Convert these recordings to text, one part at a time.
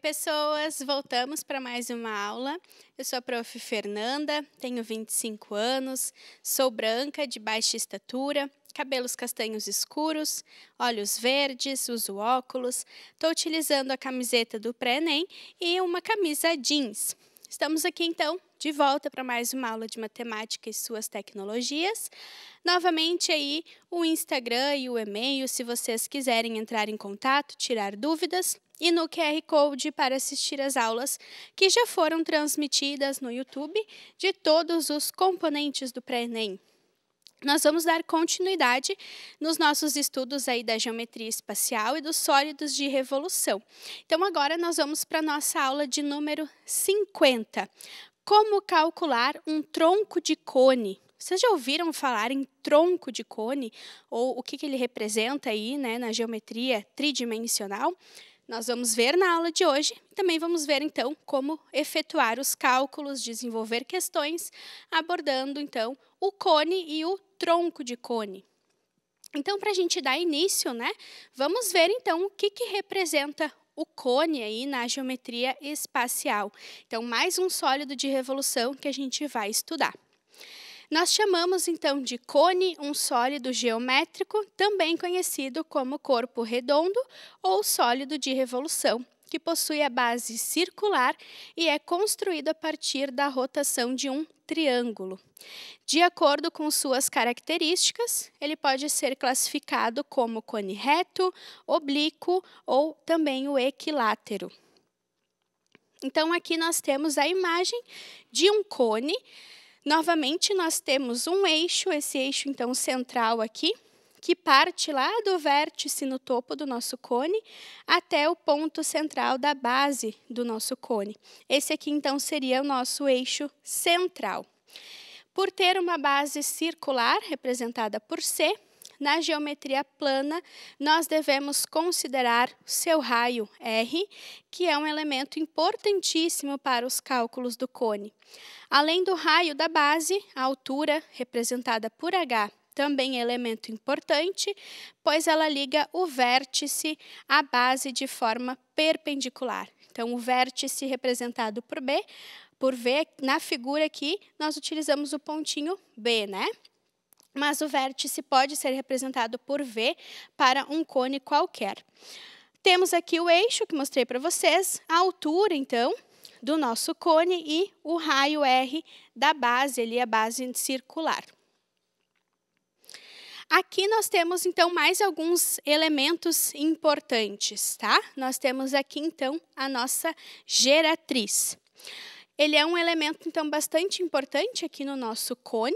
pessoas, voltamos para mais uma aula. Eu sou a prof. Fernanda, tenho 25 anos, sou branca, de baixa estatura, cabelos castanhos escuros, olhos verdes, uso óculos, estou utilizando a camiseta do pré-ENEM e uma camisa jeans. Estamos aqui então de volta para mais uma aula de matemática e suas tecnologias. Novamente aí o Instagram e o e-mail, se vocês quiserem entrar em contato, tirar dúvidas, e no QR Code para assistir às aulas que já foram transmitidas no YouTube de todos os componentes do pré-ENEM nós vamos dar continuidade nos nossos estudos aí da geometria espacial e dos sólidos de revolução. Então, agora nós vamos para a nossa aula de número 50. Como calcular um tronco de cone? Vocês já ouviram falar em tronco de cone? Ou o que, que ele representa aí né, na geometria tridimensional? Nós vamos ver na aula de hoje, também vamos ver então como efetuar os cálculos, desenvolver questões, abordando então o cone e o tronco de cone. Então, para a gente dar início, né, vamos ver então o que, que representa o cone aí na geometria espacial. Então, mais um sólido de revolução que a gente vai estudar. Nós chamamos então de cone um sólido geométrico, também conhecido como corpo redondo ou sólido de revolução, que possui a base circular e é construído a partir da rotação de um triângulo. De acordo com suas características, ele pode ser classificado como cone reto, oblíquo ou também o equilátero. Então, aqui nós temos a imagem de um cone Novamente, nós temos um eixo, esse eixo então central aqui, que parte lá do vértice no topo do nosso cone até o ponto central da base do nosso cone. Esse aqui então seria o nosso eixo central. Por ter uma base circular, representada por C, na geometria plana, nós devemos considerar seu raio R, que é um elemento importantíssimo para os cálculos do cone. Além do raio da base, a altura, representada por H, também é elemento importante, pois ela liga o vértice à base de forma perpendicular. Então, o vértice representado por B, por V, na figura aqui, nós utilizamos o pontinho B, né? mas o vértice pode ser representado por V para um cone qualquer. Temos aqui o eixo que mostrei para vocês, a altura, então, do nosso cone e o raio R da base, ali é a base circular. Aqui nós temos, então, mais alguns elementos importantes, tá? Nós temos aqui, então, a nossa geratriz. Ele é um elemento, então, bastante importante aqui no nosso cone,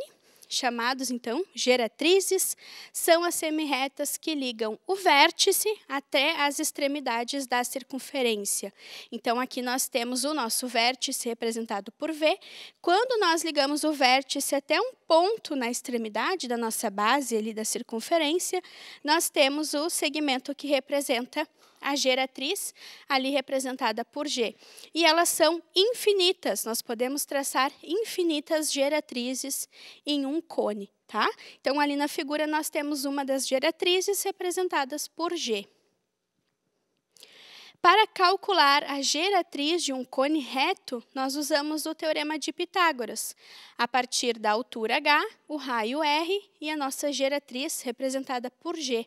chamados então geratrizes, são as semirretas que ligam o vértice até as extremidades da circunferência. Então aqui nós temos o nosso vértice representado por V. Quando nós ligamos o vértice até um ponto na extremidade da nossa base ali da circunferência, nós temos o segmento que representa a geratriz, ali representada por G. E elas são infinitas, nós podemos traçar infinitas geratrizes em um cone. Tá? Então, ali na figura, nós temos uma das geratrizes representadas por G. Para calcular a geratriz de um cone reto, nós usamos o teorema de Pitágoras. A partir da altura h, o raio r e a nossa geratriz representada por g.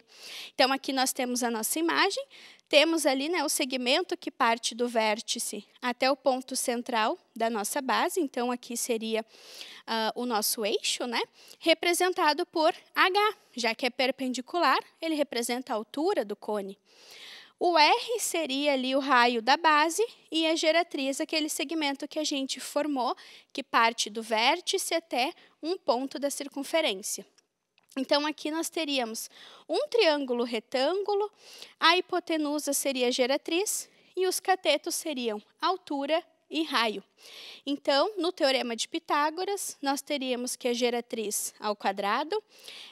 Então, aqui nós temos a nossa imagem temos ali né, o segmento que parte do vértice até o ponto central da nossa base, então aqui seria uh, o nosso eixo, né, representado por H, já que é perpendicular, ele representa a altura do cone. O R seria ali o raio da base e a geratriz, aquele segmento que a gente formou, que parte do vértice até um ponto da circunferência. Então, aqui nós teríamos um triângulo retângulo, a hipotenusa seria a geratriz e os catetos seriam altura e raio. Então, no teorema de Pitágoras, nós teríamos que a geratriz ao quadrado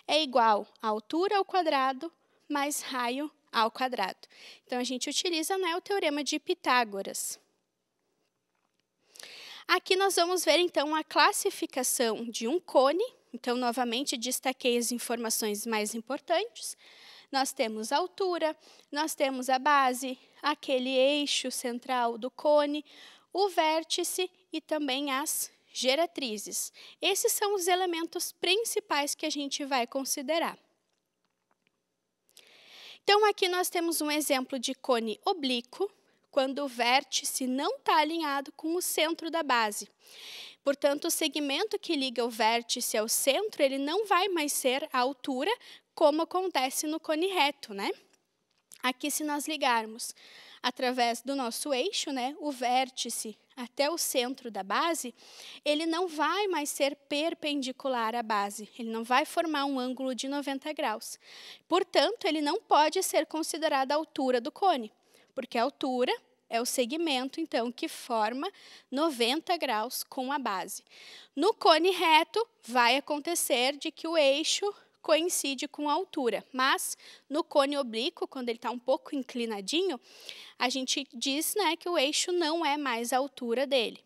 é igual a altura ao quadrado mais raio ao quadrado. Então, a gente utiliza né, o teorema de Pitágoras. Aqui nós vamos ver, então, a classificação de um cone então, novamente, destaquei as informações mais importantes. Nós temos a altura, nós temos a base, aquele eixo central do cone, o vértice e também as geratrizes. Esses são os elementos principais que a gente vai considerar. Então, aqui nós temos um exemplo de cone oblíquo, quando o vértice não está alinhado com o centro da base. Portanto, o segmento que liga o vértice ao centro, ele não vai mais ser a altura, como acontece no cone reto, né? Aqui, se nós ligarmos através do nosso eixo, né, o vértice até o centro da base, ele não vai mais ser perpendicular à base, ele não vai formar um ângulo de 90 graus. Portanto, ele não pode ser considerado a altura do cone, porque a altura é o segmento, então, que forma 90 graus com a base. No cone reto, vai acontecer de que o eixo coincide com a altura, mas no cone oblíquo, quando ele está um pouco inclinadinho, a gente diz né, que o eixo não é mais a altura dele.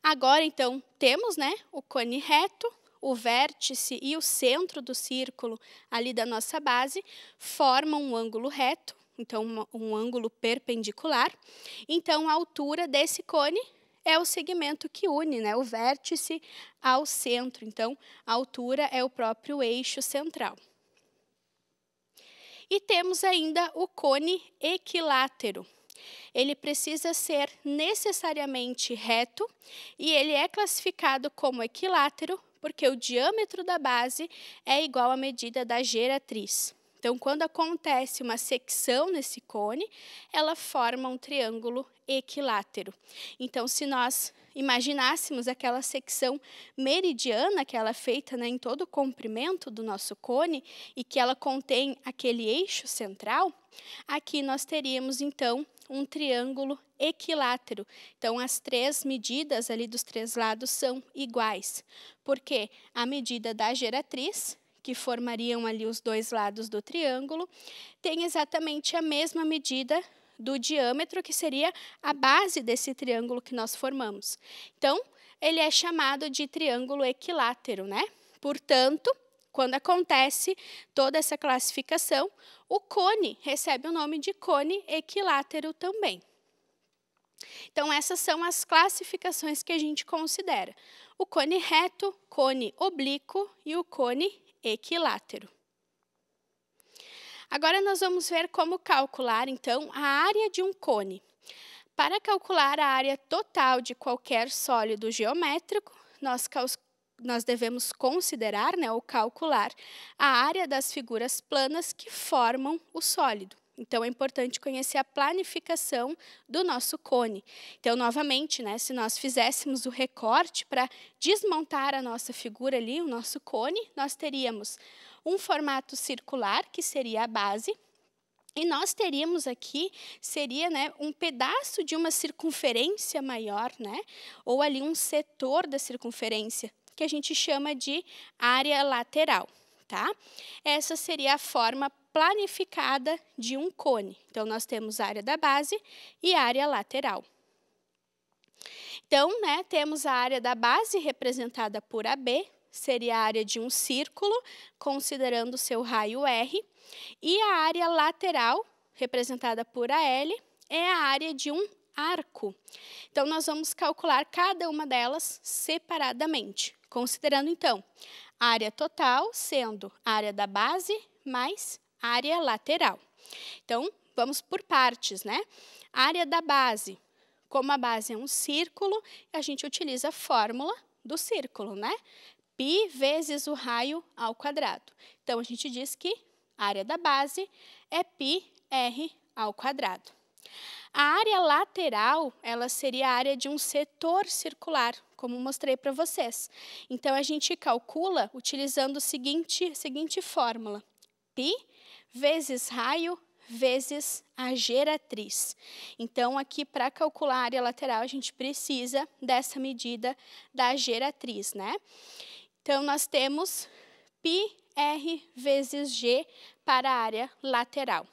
Agora, então, temos né, o cone reto, o vértice e o centro do círculo ali da nossa base formam um ângulo reto, então um ângulo perpendicular. Então a altura desse cone é o segmento que une né, o vértice ao centro. Então, a altura é o próprio eixo central. E temos ainda o cone equilátero. Ele precisa ser necessariamente reto e ele é classificado como equilátero porque o diâmetro da base é igual à medida da geratriz. Então, quando acontece uma secção nesse cone, ela forma um triângulo equilátero. Então, se nós imaginássemos aquela secção meridiana que ela é feita né, em todo o comprimento do nosso cone e que ela contém aquele eixo central, aqui nós teríamos então um triângulo equilátero. Então, as três medidas ali dos três lados são iguais, porque a medida da geratriz que formariam ali os dois lados do triângulo, tem exatamente a mesma medida do diâmetro, que seria a base desse triângulo que nós formamos. Então, ele é chamado de triângulo equilátero, né? Portanto, quando acontece toda essa classificação, o cone recebe o nome de cone equilátero também. Então, essas são as classificações que a gente considera: o cone reto, cone oblíquo e o cone equilátero. Agora nós vamos ver como calcular então a área de um cone. Para calcular a área total de qualquer sólido geométrico, nós, nós devemos considerar né, ou calcular a área das figuras planas que formam o sólido. Então, é importante conhecer a planificação do nosso cone. Então, novamente, né, se nós fizéssemos o recorte para desmontar a nossa figura ali, o nosso cone, nós teríamos um formato circular, que seria a base, e nós teríamos aqui, seria né, um pedaço de uma circunferência maior, né, ou ali um setor da circunferência, que a gente chama de área lateral. Tá? Essa seria a forma planificada de um cone. Então, nós temos a área da base e a área lateral. Então, né, temos a área da base representada por AB, seria a área de um círculo, considerando seu raio R, e a área lateral, representada por AL, é a área de um arco. Então, nós vamos calcular cada uma delas separadamente, considerando, então, a área total sendo a área da base mais área lateral. Então, vamos por partes, né? Área da base. Como a base é um círculo, a gente utiliza a fórmula do círculo, né? Pi vezes o raio ao quadrado. Então, a gente diz que a área da base é pi r ao quadrado. A área lateral, ela seria a área de um setor circular, como mostrei para vocês. Então, a gente calcula utilizando o seguinte, a seguinte fórmula. Pi vezes raio, vezes a geratriz. Então, aqui para calcular a área lateral, a gente precisa dessa medida da geratriz, né? Então, nós temos πr vezes g para a área lateral.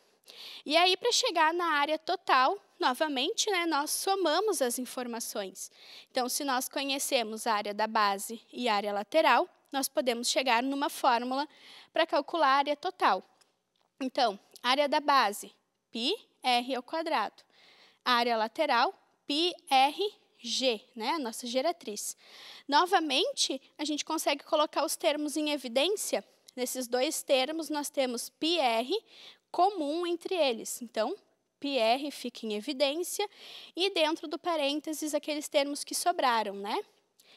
E aí, para chegar na área total, novamente, né, nós somamos as informações. Então, se nós conhecemos a área da base e a área lateral, nós podemos chegar numa fórmula para calcular a área total. Então, área da base, πr ao quadrado. Área lateral, πrg, né, a nossa geratriz. Novamente, a gente consegue colocar os termos em evidência. Nesses dois termos, nós temos πr comum entre eles. Então, πr fica em evidência e dentro do parênteses aqueles termos que sobraram, né?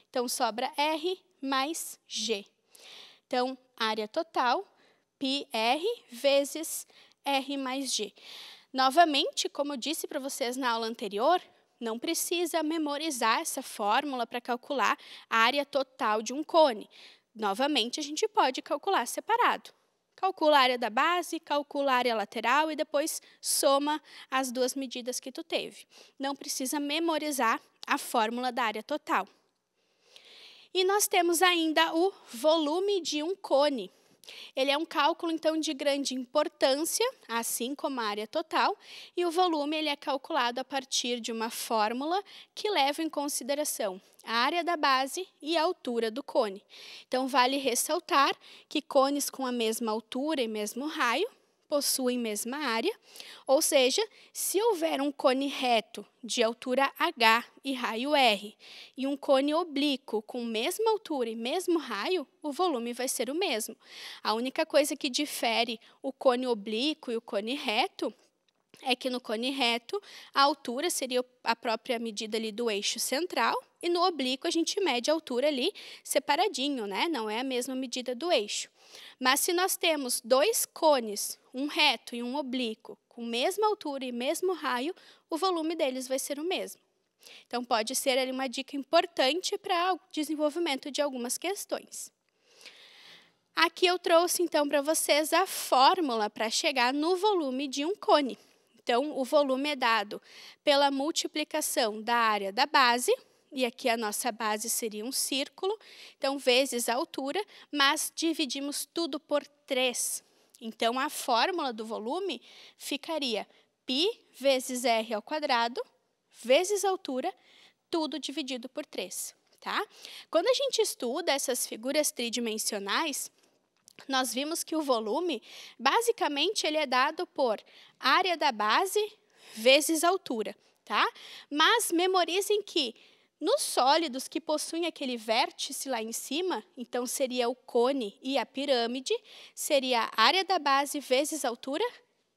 Então, sobra r mais g. Então, área total, r vezes r mais g. Novamente, como eu disse para vocês na aula anterior, não precisa memorizar essa fórmula para calcular a área total de um cone. Novamente, a gente pode calcular separado. Calcula a área da base, calcula a área lateral e depois soma as duas medidas que tu teve. Não precisa memorizar a fórmula da área total. E nós temos ainda o volume de um cone. Ele é um cálculo, então, de grande importância, assim como a área total, e o volume ele é calculado a partir de uma fórmula que leva em consideração a área da base e a altura do cone. Então, vale ressaltar que cones com a mesma altura e mesmo raio possuem mesma área, ou seja, se houver um cone reto de altura h e raio r e um cone oblíquo com mesma altura e mesmo raio, o volume vai ser o mesmo. A única coisa que difere o cone oblíquo e o cone reto é que no cone reto, a altura seria a própria medida ali do eixo central, e no oblíquo a gente mede a altura ali separadinho, né? Não é a mesma medida do eixo. Mas se nós temos dois cones, um reto e um oblíquo, com mesma altura e mesmo raio, o volume deles vai ser o mesmo. Então, pode ser ali uma dica importante para o desenvolvimento de algumas questões. Aqui eu trouxe então para vocês a fórmula para chegar no volume de um cone. Então, o volume é dado pela multiplicação da área da base, e aqui a nossa base seria um círculo, então, vezes a altura, mas dividimos tudo por 3. Então, a fórmula do volume ficaria π vezes r ao quadrado, vezes a altura, tudo dividido por 3. Tá? Quando a gente estuda essas figuras tridimensionais, nós vimos que o volume, basicamente, ele é dado por área da base vezes altura, tá? Mas memorizem que nos sólidos que possuem aquele vértice lá em cima, então seria o cone e a pirâmide, seria a área da base vezes altura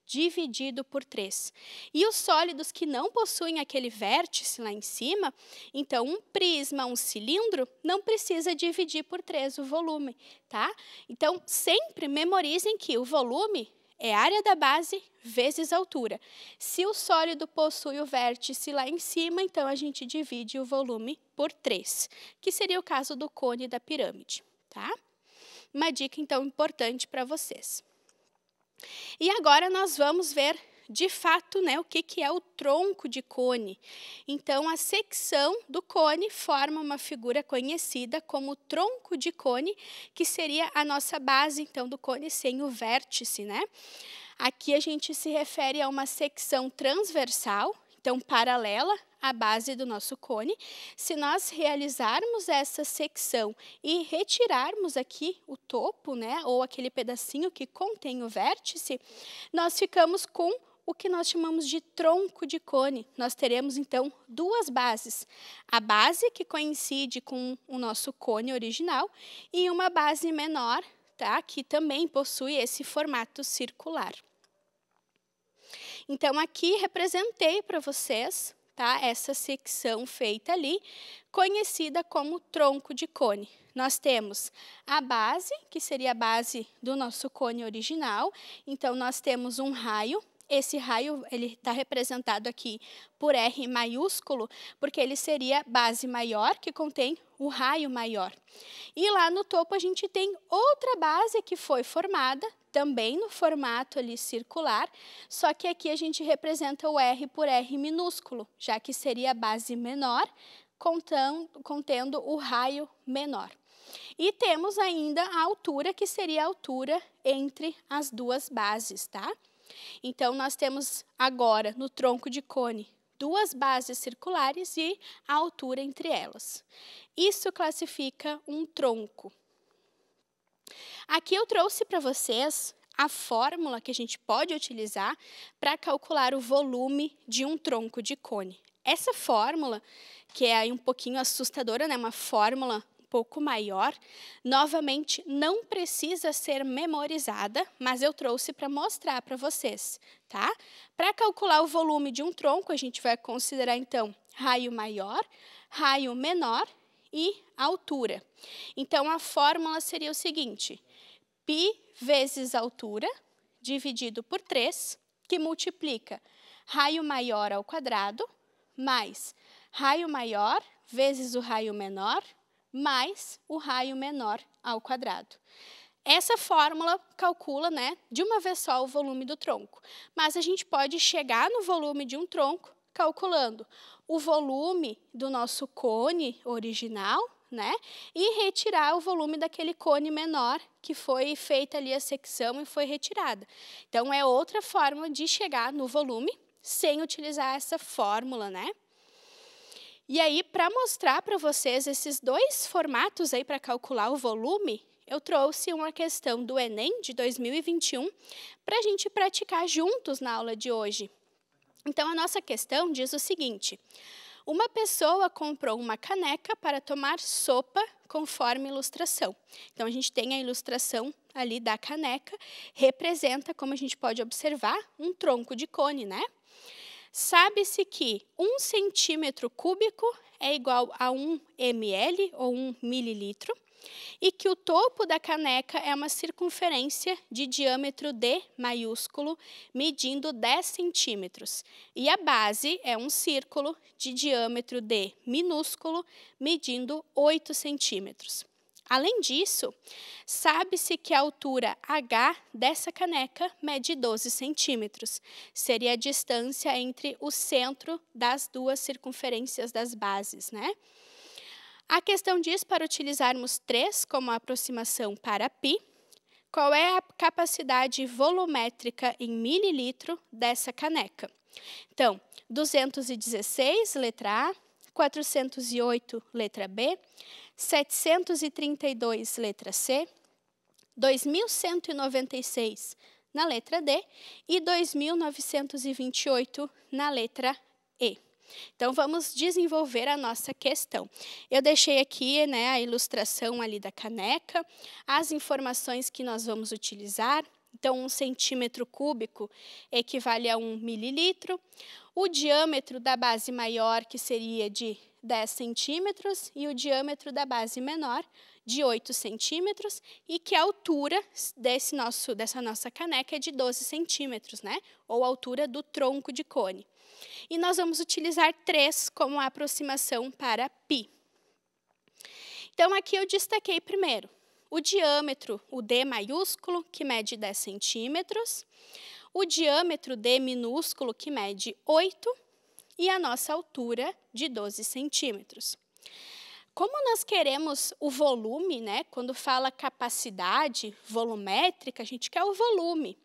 dividido por 3. E os sólidos que não possuem aquele vértice lá em cima, então um prisma, um cilindro, não precisa dividir por 3 o volume, tá? Então, sempre memorizem que o volume é área da base vezes altura. Se o sólido possui o vértice lá em cima, então a gente divide o volume por 3, que seria o caso do cone da pirâmide, tá? Uma dica, então, importante para vocês. E agora nós vamos ver de fato né, o que, que é o tronco de cone. Então, a secção do cone forma uma figura conhecida como tronco de cone, que seria a nossa base então do cone sem o vértice. Né? Aqui a gente se refere a uma secção transversal, então paralela a base do nosso cone. Se nós realizarmos essa secção e retirarmos aqui o topo, né, ou aquele pedacinho que contém o vértice, nós ficamos com o que nós chamamos de tronco de cone. Nós teremos, então, duas bases. A base que coincide com o nosso cone original e uma base menor, tá? que também possui esse formato circular. Então, aqui representei para vocês tá? Essa secção feita ali, conhecida como tronco de cone. Nós temos a base, que seria a base do nosso cone original. Então, nós temos um raio esse raio ele está representado aqui por R maiúsculo, porque ele seria base maior que contém o raio maior. E lá no topo a gente tem outra base que foi formada, também no formato ali circular, só que aqui a gente representa o R por R minúsculo, já que seria a base menor, contando, contendo o raio menor. E temos ainda a altura, que seria a altura entre as duas bases, tá? Então, nós temos agora no tronco de cone duas bases circulares e a altura entre elas. Isso classifica um tronco. Aqui eu trouxe para vocês a fórmula que a gente pode utilizar para calcular o volume de um tronco de cone. Essa fórmula, que é um pouquinho assustadora, né? uma fórmula pouco maior, novamente não precisa ser memorizada, mas eu trouxe para mostrar para vocês, tá? Para calcular o volume de um tronco, a gente vai considerar então raio maior, raio menor e altura. Então a fórmula seria o seguinte: π vezes altura dividido por 3, que multiplica raio maior ao quadrado mais raio maior vezes o raio menor mais o raio menor ao quadrado. Essa fórmula calcula, né, de uma vez só o volume do tronco. Mas a gente pode chegar no volume de um tronco calculando o volume do nosso cone original, né, e retirar o volume daquele cone menor que foi feita ali a secção e foi retirada. Então é outra forma de chegar no volume sem utilizar essa fórmula, né? E aí, para mostrar para vocês esses dois formatos aí para calcular o volume, eu trouxe uma questão do Enem de 2021 para a gente praticar juntos na aula de hoje. Então, a nossa questão diz o seguinte: uma pessoa comprou uma caneca para tomar sopa conforme ilustração. Então, a gente tem a ilustração ali da caneca, representa, como a gente pode observar, um tronco de cone, né? Sabe-se que um centímetro cúbico é igual a 1 ml ou 1 mililitro e que o topo da caneca é uma circunferência de diâmetro D maiúsculo, medindo 10 centímetros, e a base é um círculo de diâmetro D minúsculo, medindo 8 centímetros. Além disso, sabe-se que a altura H dessa caneca mede 12 centímetros. Seria a distância entre o centro das duas circunferências das bases, né? A questão diz para utilizarmos 3 como aproximação para π, qual é a capacidade volumétrica em mililitro dessa caneca? Então, 216, letra A, 408, letra B, 732, letra C, 2196 na letra D e 2928 na letra E. Então, vamos desenvolver a nossa questão. Eu deixei aqui né, a ilustração ali da caneca, as informações que nós vamos utilizar. Então, um centímetro cúbico equivale a um mililitro. O diâmetro da base maior, que seria de 10 centímetros e o diâmetro da base menor de 8 centímetros e que a altura desse nosso, dessa nossa caneca é de 12 centímetros, né? ou a altura do tronco de cone. E nós vamos utilizar 3 como aproximação para π. Então, aqui eu destaquei primeiro o diâmetro, o D maiúsculo, que mede 10 centímetros, o diâmetro D minúsculo, que mede 8 e a nossa altura de 12 centímetros. Como nós queremos o volume, né? Quando fala capacidade volumétrica, a gente quer o volume.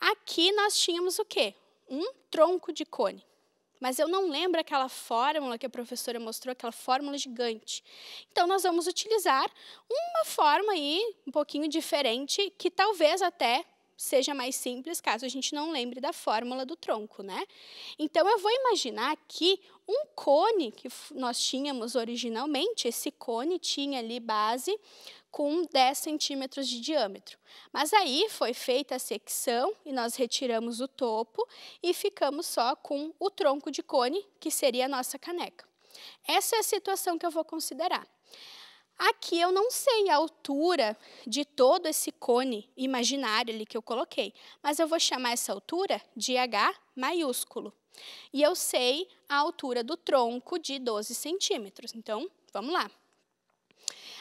Aqui nós tínhamos o quê? Um tronco de cone. Mas eu não lembro aquela fórmula que a professora mostrou, aquela fórmula gigante. Então, nós vamos utilizar uma forma aí um pouquinho diferente, que talvez até seja mais simples, caso a gente não lembre da fórmula do tronco, né? Então eu vou imaginar aqui um cone que nós tínhamos originalmente, esse cone tinha ali base com 10 centímetros de diâmetro. Mas aí foi feita a secção e nós retiramos o topo e ficamos só com o tronco de cone, que seria a nossa caneca. Essa é a situação que eu vou considerar. Aqui eu não sei a altura de todo esse cone imaginário ali que eu coloquei, mas eu vou chamar essa altura de H maiúsculo. E eu sei a altura do tronco de 12 centímetros. Então, vamos lá.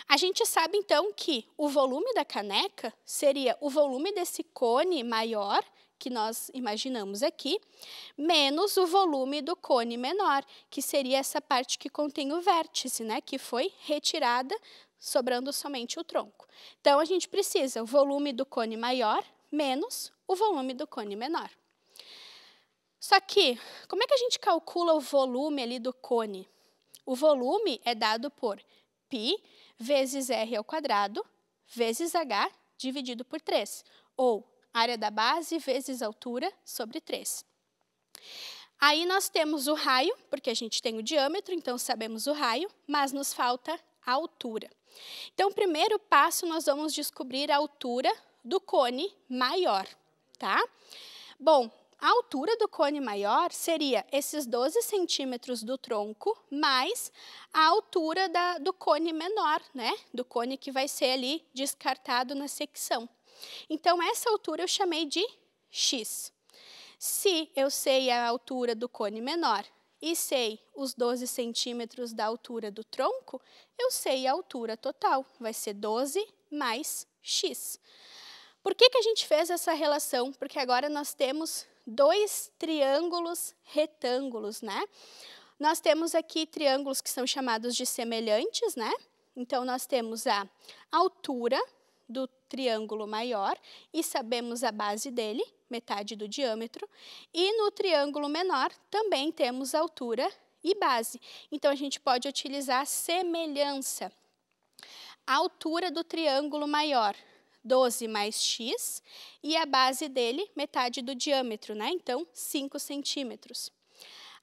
A gente sabe, então, que o volume da caneca seria o volume desse cone maior que nós imaginamos aqui, menos o volume do cone menor, que seria essa parte que contém o vértice, né, que foi retirada, sobrando somente o tronco. Então, a gente precisa o volume do cone maior menos o volume do cone menor. Só que, como é que a gente calcula o volume ali do cone? O volume é dado por π vezes r ao quadrado vezes h dividido por 3, ou área da base vezes altura sobre 3. Aí nós temos o raio, porque a gente tem o diâmetro, então sabemos o raio, mas nos falta a altura. Então, o primeiro passo, nós vamos descobrir a altura do cone maior, tá? Bom, a altura do cone maior seria esses 12 centímetros do tronco mais a altura da, do cone menor, né? Do cone que vai ser ali descartado na secção. Então, essa altura eu chamei de x. Se eu sei a altura do cone menor e sei os 12 centímetros da altura do tronco, eu sei a altura total, vai ser 12 mais x. Por que, que a gente fez essa relação? Porque agora nós temos dois triângulos retângulos, né? Nós temos aqui triângulos que são chamados de semelhantes, né? Então, nós temos a altura do triângulo maior e sabemos a base dele, metade do diâmetro, e no triângulo menor também temos altura e base. Então a gente pode utilizar a semelhança. A altura do triângulo maior, 12 mais x, e a base dele, metade do diâmetro, né? Então, 5 centímetros.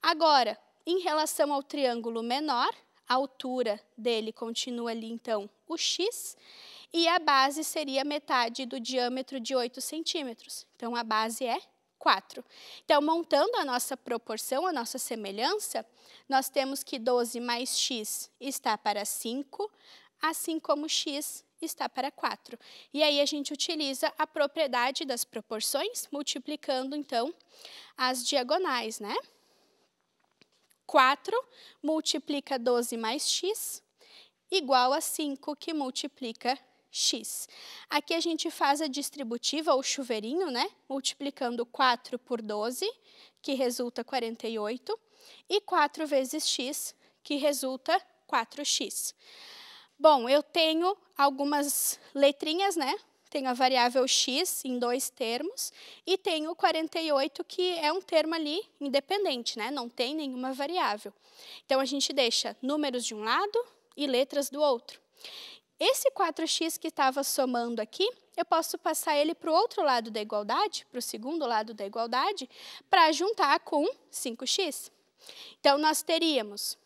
Agora, em relação ao triângulo menor, a altura dele continua ali, então, o x, e a base seria metade do diâmetro de 8 centímetros. Então, a base é 4. Então, montando a nossa proporção, a nossa semelhança, nós temos que 12 mais x está para 5, assim como x está para 4. E aí a gente utiliza a propriedade das proporções, multiplicando então as diagonais, né? 4 multiplica 12 mais x igual a 5, que multiplica x. Aqui a gente faz a distributiva, ou chuveirinho, né? Multiplicando 4 por 12, que resulta 48, e 4 vezes x, que resulta 4x. Bom, eu tenho algumas letrinhas, né? Tenho a variável x em dois termos e tenho 48, que é um termo ali independente, né? Não tem nenhuma variável. Então, a gente deixa números de um lado e letras do outro. Esse 4x que estava somando aqui, eu posso passar ele para o outro lado da igualdade, para o segundo lado da igualdade, para juntar com 5x. Então, nós teríamos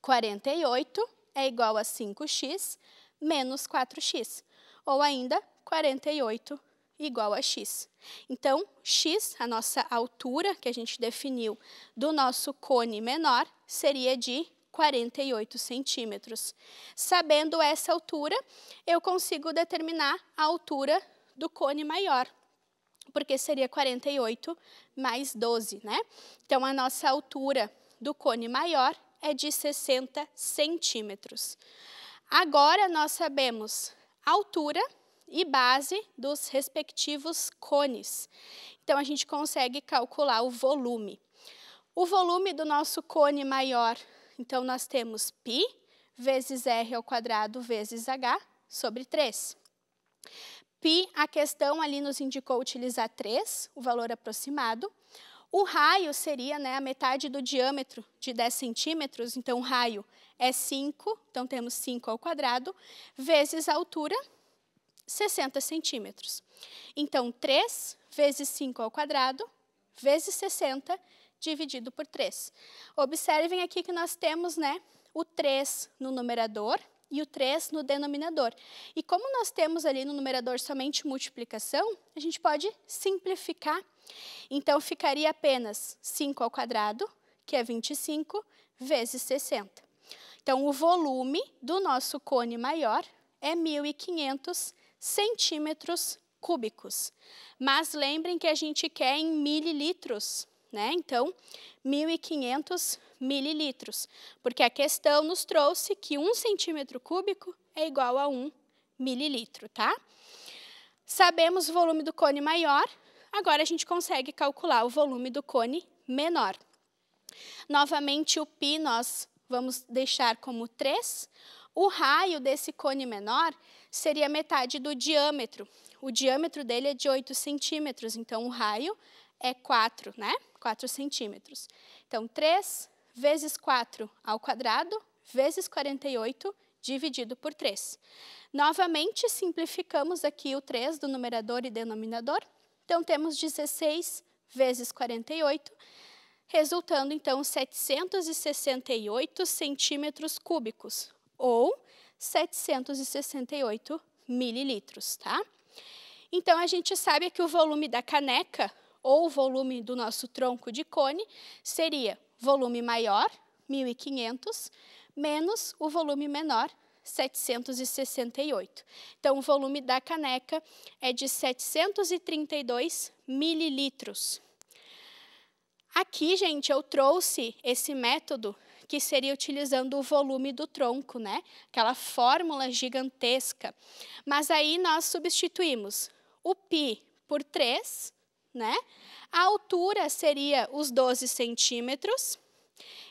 48 é igual a 5x menos 4x, ou ainda 48 igual a x. Então, x, a nossa altura que a gente definiu do nosso cone menor, seria de 48 centímetros. Sabendo essa altura, eu consigo determinar a altura do cone maior, porque seria 48 mais 12, né? Então, a nossa altura do cone maior é de 60 centímetros. Agora, nós sabemos a altura e base dos respectivos cones. Então, a gente consegue calcular o volume. O volume do nosso cone maior então, nós temos π vezes r ao quadrado vezes h sobre 3. Π, a questão ali nos indicou utilizar 3, o valor aproximado. O raio seria né, a metade do diâmetro de 10 centímetros, então o raio é 5, então temos 5 ao quadrado, vezes a altura, 60 centímetros. Então, 3 vezes 5 ao quadrado, vezes 60, dividido por 3. Observem aqui que nós temos né, o 3 no numerador e o 3 no denominador. E como nós temos ali no numerador somente multiplicação, a gente pode simplificar. Então, ficaria apenas 5 ao quadrado, que é 25, vezes 60. Então, o volume do nosso cone maior é 1.500 centímetros cúbicos. Mas lembrem que a gente quer em mililitros, né? Então, 1.500 mililitros, porque a questão nos trouxe que um centímetro cúbico é igual a um mililitro, tá? Sabemos o volume do cone maior, agora a gente consegue calcular o volume do cone menor. Novamente, o π nós vamos deixar como 3. O raio desse cone menor seria metade do diâmetro. O diâmetro dele é de 8 centímetros, então o raio é 4, né? 4 centímetros. Então, 3 vezes 4 ao quadrado, vezes 48, dividido por 3. Novamente, simplificamos aqui o 3 do numerador e denominador. Então, temos 16 vezes 48, resultando, então, 768 centímetros cúbicos, ou 768 mililitros, tá? Então, a gente sabe que o volume da caneca ou o volume do nosso tronco de cone seria volume maior, 1500, menos o volume menor, 768. Então, o volume da caneca é de 732 mililitros. Aqui, gente, eu trouxe esse método que seria utilizando o volume do tronco, né? Aquela fórmula gigantesca. Mas aí nós substituímos o π por 3 né? A altura seria os 12 centímetros.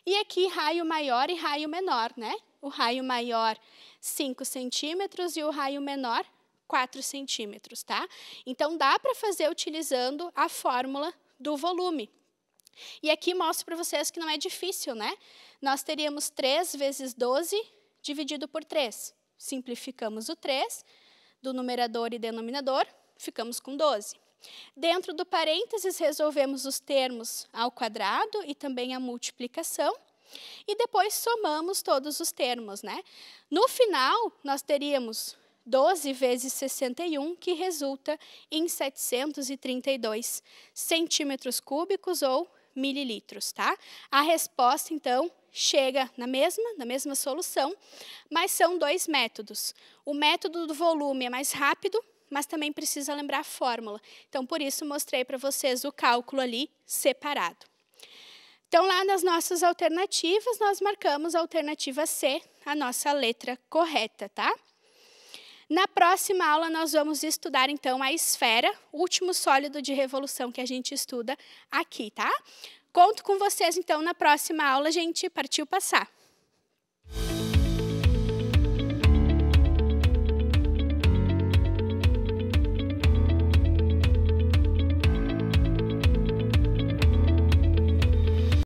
E aqui, raio maior e raio menor, né? O raio maior, 5 centímetros, e o raio menor, 4 centímetros, tá? Então, dá para fazer utilizando a fórmula do volume. E aqui mostro para vocês que não é difícil, né? Nós teríamos 3 vezes 12 dividido por 3. Simplificamos o 3 do numerador e denominador, ficamos com 12. Dentro do parênteses, resolvemos os termos ao quadrado e também a multiplicação. E depois somamos todos os termos, né? No final, nós teríamos 12 vezes 61, que resulta em 732 centímetros cúbicos ou mililitros, tá? A resposta, então, chega na mesma, na mesma solução, mas são dois métodos. O método do volume é mais rápido, mas também precisa lembrar a fórmula. Então, por isso, mostrei para vocês o cálculo ali separado. Então, lá nas nossas alternativas, nós marcamos a alternativa C, a nossa letra correta, tá? Na próxima aula, nós vamos estudar, então, a esfera, último sólido de revolução que a gente estuda aqui, tá? Conto com vocês, então, na próxima aula, gente. Partiu passar!